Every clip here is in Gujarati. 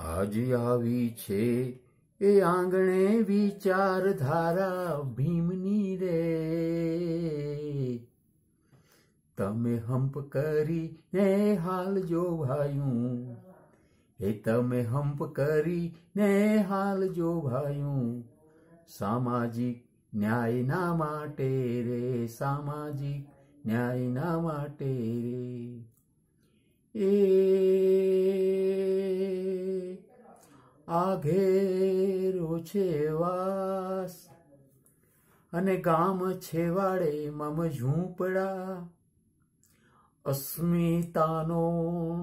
આજ આવી છે એ આંગણે વિચારધારા ભીમની રે તમે હંપ કરી ને હાલ જો એ તમે હંપ કરી ને હાલ જો સામાજિક ન્યાયના માટે રે સામાજિક ન્યાયના માટે રે એ આઘેરો છે વાસ અને ગામ છેવાડે મમ ઝૂંપડા અસ્મિતાનો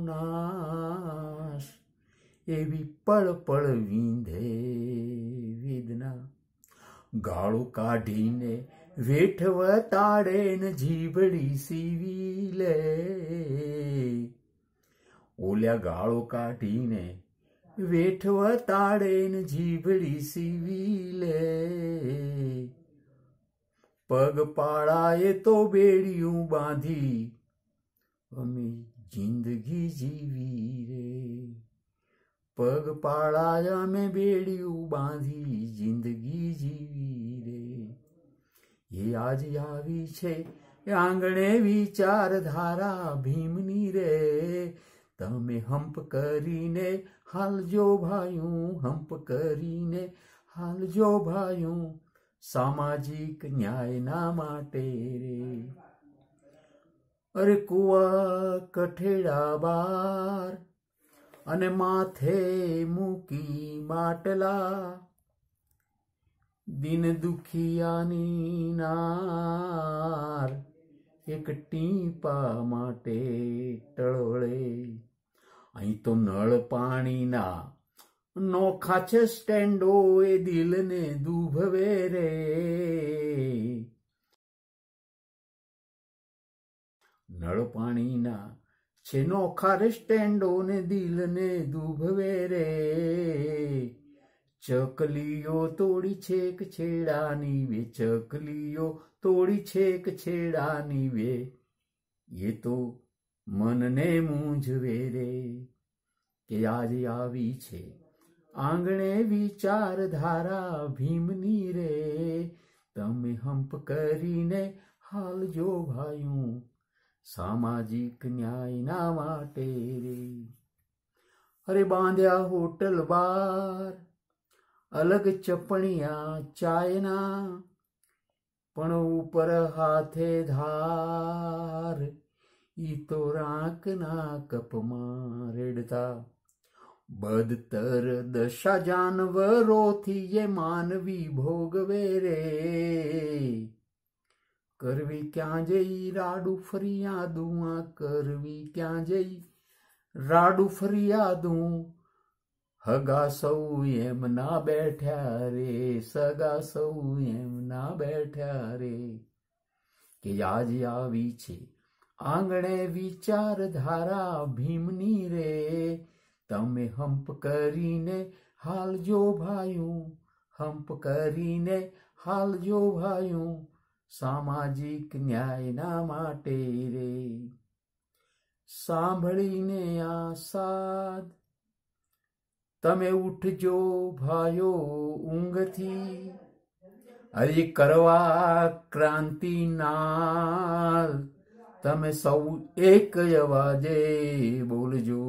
નાશ એવી પળ પળ વીંધે વેદના ગાળો કાઢીને વેઠવતાડે ને જીભડી સીવી લે ઓલ્યા ગાળો કાઢીને વેઠવા તાળેન જીભડી સીવી લે પગ પાળાએ તો બેડિયું બાંધી અમે જિંદગી જીવી રે પગ પાળાએ અમે બેડિયું બાંધી જિંદગી જીવી રે એ આજ આવી છે આંગણે વિચારધારા ભીમની રે તમે હંપ કરીને હાલજો ભાયું હંપ કરીને હાલજો ભાયું સામાજિક ન્યાયના માટે રે અરે કુવા કઠેડા બાર અને માથે મૂકી માટલા દિન દુખિયાની નાર એક ટીપા માટે ટળોળે અહીં તો નળ પાણીના નોખા છે સ્ટેન્ડો એ દિલને દુભવે રે નળ પાણીના છે નોખા રે સ્ટેન્ડો ને દિલને દુભવે રે ચકલીઓ તોડી છેક છેડાની વે ચકલીઓ તોડી છેક છેડાની વે એ તો મનને મૂંઝવે રે કે આજે આવી છે આંગણે વિચારધારા ભીમની રે તમે હંપ કરીને હાલ જો ભાયું સામાજિક ન્યાયના માટે રે અરે બાંધ્યા હોટલ બાર અલગ ચપણિયા ચાયના પણ ઉપર હાથે ધાર ઈ તો રાકના કપમાં રેડતા બદતર દશા જાનવરોથી એ માનવી ભોગવે રે કરવી ક્યાં જઈ રાડું ફરિયાદું આ કરવી ક્યાં જઈ રાડું ફરિયાદું હગા સૌ એમ ના બેઠ્યા રે સગા સૌ એમ ના બેઠ્યા રે કે આજે આવી છે આંગણે વિચારધારા ભીમની રે તમે હંપ કરીને હાલ જો ભાયું હંપ કરીને હાલ જો ભાયું સામાજિક ન્યાયના માટે રે સાંભળીને આ સાદ તમે ઉઠજો ભાયો ઊંઘથી અરે કરવા ક્રાંતિના તમે સૌ એક અવાજે બોલજો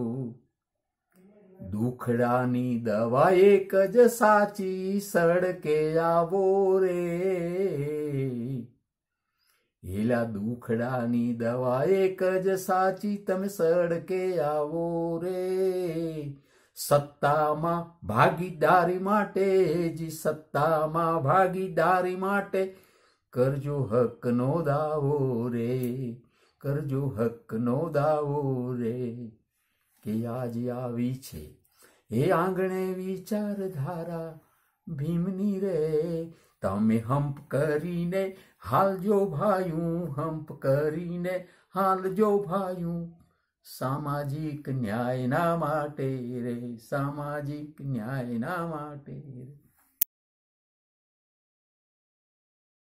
દુખડાની દવા એક જ સાચી સડકે આવો રે એલા દુખડાની દવા એક જ સાચી તમે સડકે આવો રે સત્તામાં ભાગીદારી માટે જી સત્તામાં ભાગીદારી માટે કરજો હકનો દાવો રે કરજો હકનો દાવો રે કે આજે આવી છે એ આંગણે વિચારધારા ભીમની રે તમે હંપ કરીને હાલજો ભાયું હંપ કરીને હાલજો ભાયું સામાજિક ન્યાયના માટે રે સામાજિક ન્યાયના માટે રે